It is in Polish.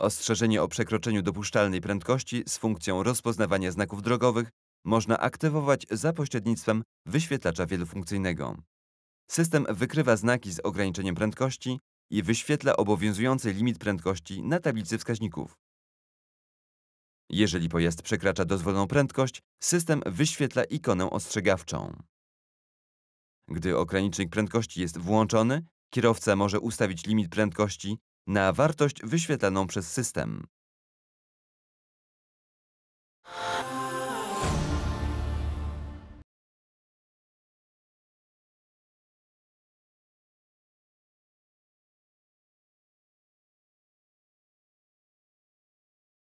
Ostrzeżenie o przekroczeniu dopuszczalnej prędkości z funkcją rozpoznawania znaków drogowych można aktywować za pośrednictwem wyświetlacza wielofunkcyjnego. System wykrywa znaki z ograniczeniem prędkości i wyświetla obowiązujący limit prędkości na tablicy wskaźników. Jeżeli pojazd przekracza dozwoloną prędkość, system wyświetla ikonę ostrzegawczą. Gdy ogranicznik prędkości jest włączony, kierowca może ustawić limit prędkości na wartość wyświetlaną przez system.